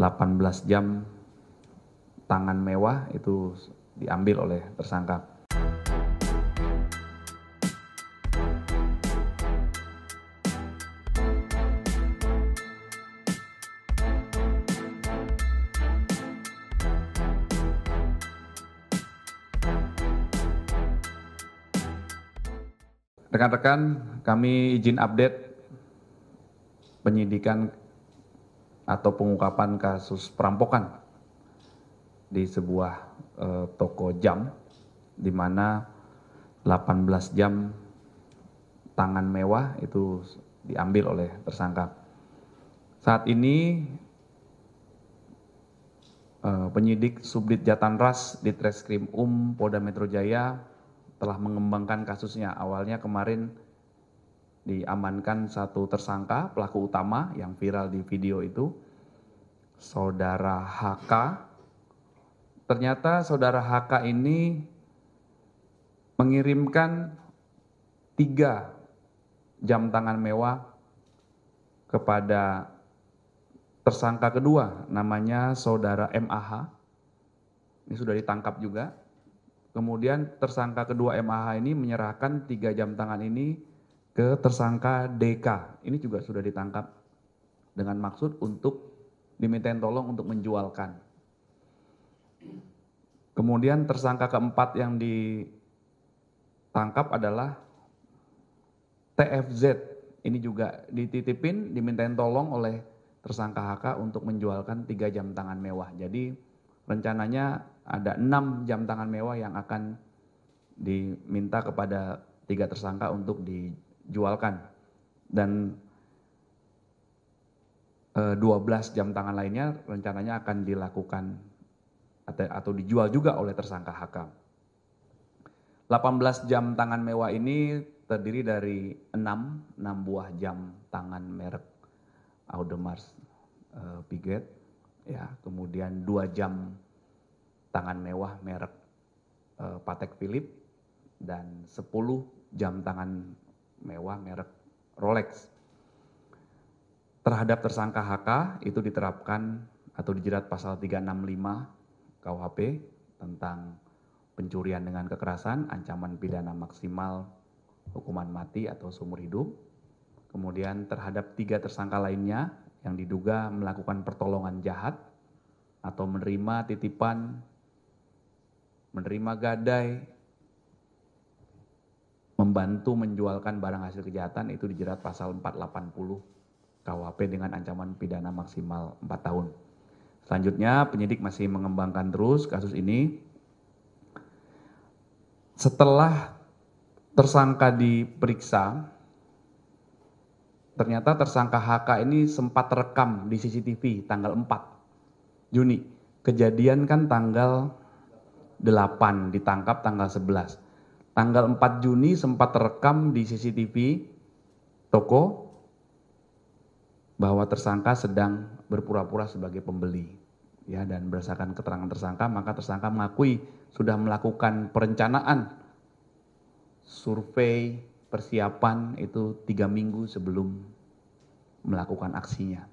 18 jam tangan mewah itu diambil oleh tersangka. Rekan-rekan, kami izin update penyidikan atau pengungkapan kasus perampokan di sebuah eh, toko jam di mana 18 jam tangan mewah itu diambil oleh tersangka. Saat ini eh, penyidik Subdit Jatanras di Treskrim Um Polda Metro Jaya telah mengembangkan kasusnya. Awalnya kemarin diamankan satu tersangka pelaku utama yang viral di video itu saudara HK ternyata saudara HK ini mengirimkan tiga jam tangan mewah kepada tersangka kedua namanya saudara MAH ini sudah ditangkap juga kemudian tersangka kedua MAH ini menyerahkan tiga jam tangan ini ke tersangka DK. Ini juga sudah ditangkap dengan maksud untuk dimintain tolong untuk menjualkan. Kemudian tersangka keempat yang ditangkap adalah TFZ. Ini juga dititipin, dimintain tolong oleh tersangka HK untuk menjualkan tiga jam tangan mewah. Jadi rencananya ada enam jam tangan mewah yang akan diminta kepada tiga tersangka untuk di jualkan dan 12 eh, jam tangan lainnya rencananya akan dilakukan atau dijual juga oleh tersangka HK. 18 jam tangan mewah ini terdiri dari 6, 6 buah jam tangan merek Audemars e, Piguet, ya, kemudian 2 jam tangan mewah merek e, Patek Philippe dan 10 jam tangan mewah merek Rolex. Terhadap tersangka HK itu diterapkan atau dijerat pasal 365 KUHP tentang pencurian dengan kekerasan, ancaman pidana maksimal hukuman mati atau seumur hidup. Kemudian terhadap tiga tersangka lainnya yang diduga melakukan pertolongan jahat atau menerima titipan, menerima gadai, membantu menjualkan barang hasil kejahatan itu dijerat pasal 480 KUHP dengan ancaman pidana maksimal 4 tahun. Selanjutnya penyidik masih mengembangkan terus kasus ini. Setelah tersangka diperiksa, ternyata tersangka HK ini sempat terekam di CCTV tanggal 4 Juni. Kejadian kan tanggal 8, ditangkap tanggal 11 tanggal 4 Juni sempat terekam di CCTV toko bahwa tersangka sedang berpura-pura sebagai pembeli ya dan berdasarkan keterangan tersangka maka tersangka mengakui sudah melakukan perencanaan survei persiapan itu tiga minggu sebelum melakukan aksinya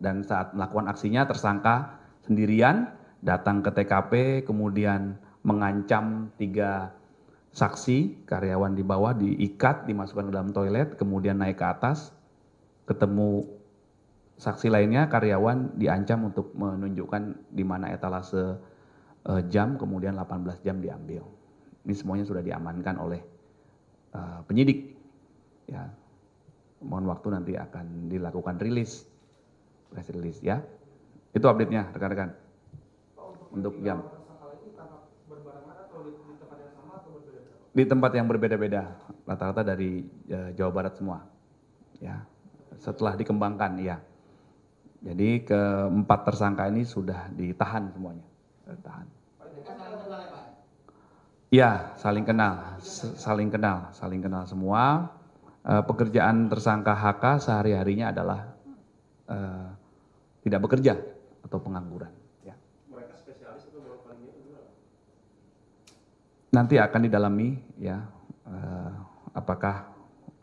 dan saat melakukan aksinya tersangka sendirian datang ke TKP kemudian mengancam tiga saksi karyawan di bawah diikat dimasukkan ke dalam toilet kemudian naik ke atas ketemu saksi lainnya karyawan diancam untuk menunjukkan di mana etalase e, jam kemudian 18 jam diambil ini semuanya sudah diamankan oleh uh, penyidik ya mohon waktu nanti akan dilakukan rilis press release ya itu update nya rekan-rekan untuk jam di tempat yang berbeda-beda rata-rata dari e, Jawa Barat semua ya setelah dikembangkan ya jadi keempat tersangka ini sudah ditahan semuanya ditahan ya saling kenal saling kenal saling kenal semua E, pekerjaan tersangka HK sehari harinya adalah e, tidak bekerja atau pengangguran nanti akan didalami ya eh, apakah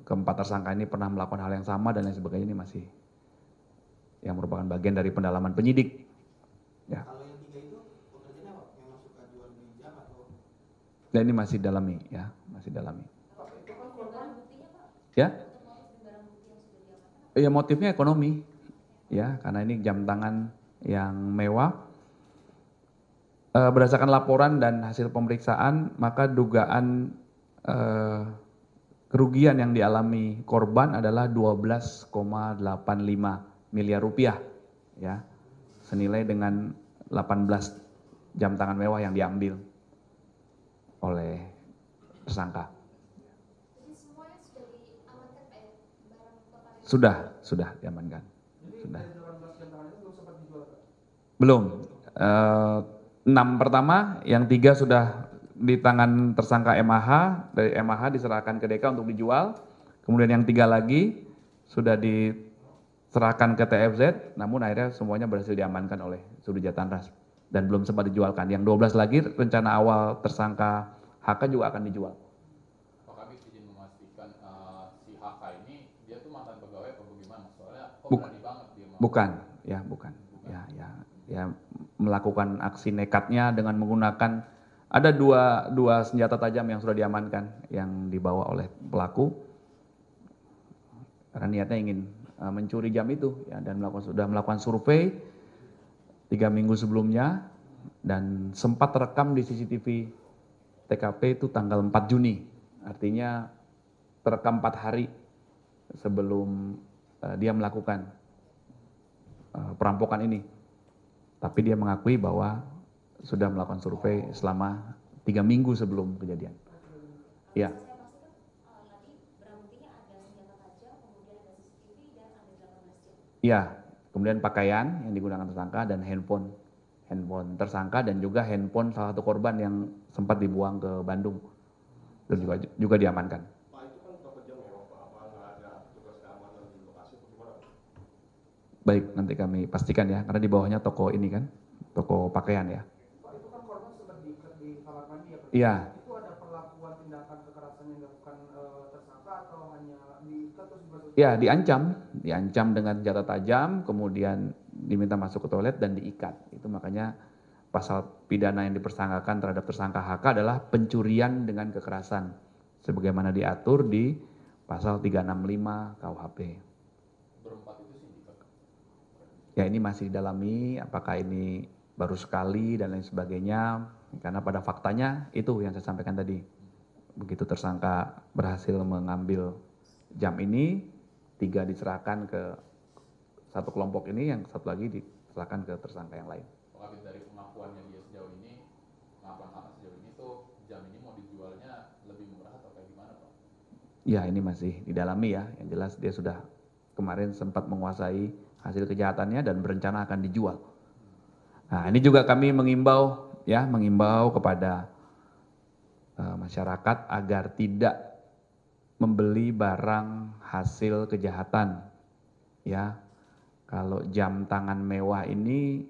keempat tersangka ini pernah melakukan hal yang sama dan lain sebagainya ini masih yang merupakan bagian dari pendalaman penyidik ya dan ini masih dalami ya masih dalami kan ya ya motifnya ekonomi ya karena ini jam tangan yang mewah Eh, berdasarkan laporan dan hasil pemeriksaan maka dugaan eh, kerugian yang dialami korban adalah 12,85 miliar rupiah ya senilai dengan 18 jam tangan mewah yang diambil oleh tersangka. sudah Sudah, diamankan. Ya? sudah. belum Belum. Uh, enam pertama, yang tiga sudah di tangan tersangka MAH, dari MAH diserahkan ke DK untuk dijual. Kemudian yang tiga lagi sudah diserahkan ke TFZ, namun akhirnya semuanya berhasil diamankan oleh Sudija Tanras dan belum sempat dijualkan. Yang 12 lagi rencana awal tersangka HK juga akan dijual. Bukan, ya bukan. Ya, ya, ya melakukan aksi nekatnya dengan menggunakan ada dua, dua senjata tajam yang sudah diamankan yang dibawa oleh pelaku karena niatnya ingin uh, mencuri jam itu ya, dan melakukan sudah melakukan survei tiga minggu sebelumnya dan sempat terekam di CCTV TKP itu tanggal 4 Juni artinya terekam empat hari sebelum uh, dia melakukan uh, perampokan ini tapi dia mengakui bahwa sudah melakukan survei selama tiga minggu sebelum kejadian. Ya. Ya, kemudian pakaian yang digunakan tersangka dan handphone handphone tersangka dan juga handphone salah satu korban yang sempat dibuang ke Bandung dan juga juga diamankan. baik nanti kami pastikan ya karena di bawahnya toko ini kan toko pakaian ya, kan ya iya Ya, diancam, diancam dengan senjata tajam, kemudian diminta masuk ke toilet dan diikat. Itu makanya pasal pidana yang dipersangkakan terhadap tersangka HK adalah pencurian dengan kekerasan sebagaimana diatur di pasal 365 KUHP ya ini masih didalami apakah ini baru sekali dan lain sebagainya karena pada faktanya itu yang saya sampaikan tadi begitu tersangka berhasil mengambil jam ini tiga diserahkan ke satu kelompok ini yang satu lagi diserahkan ke tersangka yang lain. Habis dari pengakuannya dia sejauh ini, pengakuan sama sejauh ini tuh jam ini mau dijualnya lebih murah atau kayak gimana Pak? Ya ini masih didalami ya, yang jelas dia sudah kemarin sempat menguasai hasil kejahatannya dan berencana akan dijual. Nah, ini juga kami mengimbau ya, mengimbau kepada uh, masyarakat agar tidak membeli barang hasil kejahatan. Ya. Kalau jam tangan mewah ini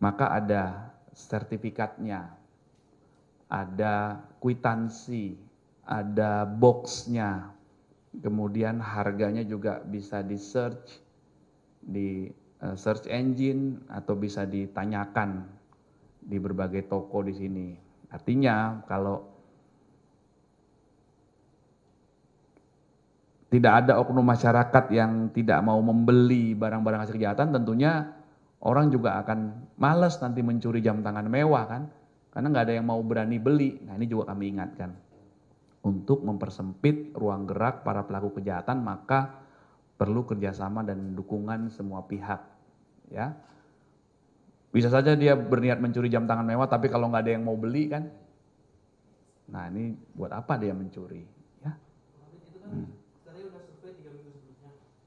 maka ada sertifikatnya. Ada kwitansi, ada boxnya, kemudian harganya juga bisa di search di eh, search engine atau bisa ditanyakan di berbagai toko di sini. Artinya kalau tidak ada oknum masyarakat yang tidak mau membeli barang-barang hasil kejahatan, tentunya orang juga akan males nanti mencuri jam tangan mewah kan, karena nggak ada yang mau berani beli. Nah ini juga kami ingatkan untuk mempersempit ruang gerak para pelaku kejahatan, maka perlu kerjasama dan dukungan semua pihak. Ya, bisa saja dia berniat mencuri jam tangan mewah, tapi kalau nggak ada yang mau beli kan, nah ini buat apa dia mencuri? Ya. Hmm.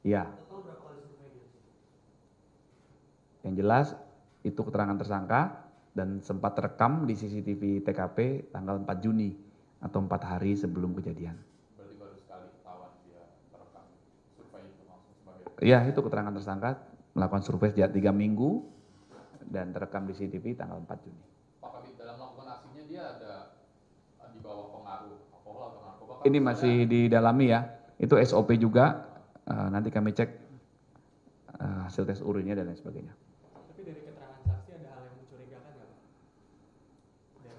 Ya. Yang jelas itu keterangan tersangka dan sempat terekam di CCTV TKP tanggal 4 Juni atau empat hari sebelum kejadian. ya itu keterangan tersangka melakukan survei sejak tiga minggu dan terekam di CCTV tanggal 4 Juni. Pak Kabit dalam melakukan aksinya dia ada eh, di bawah pengaruh alkohol atau narkoba? Ini masih ada... didalami ya. Itu SOP juga. Uh, nanti kami cek uh, hasil tes urinnya dan lain sebagainya. Tapi dari keterangan saksi ada hal yang mencurigakan nggak? Dari...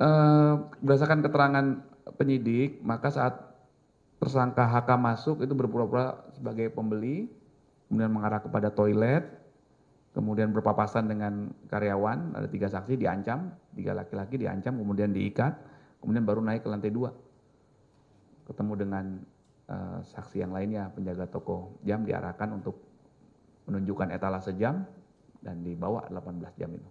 Uh, berdasarkan keterangan penyidik, maka saat tersangka hk masuk itu berpura pura sebagai pembeli kemudian mengarah kepada toilet kemudian berpapasan dengan karyawan ada tiga saksi diancam tiga laki-laki diancam kemudian diikat kemudian baru naik ke lantai dua ketemu dengan uh, saksi yang lainnya penjaga toko jam diarahkan untuk menunjukkan etalase jam dan dibawa 18 jam itu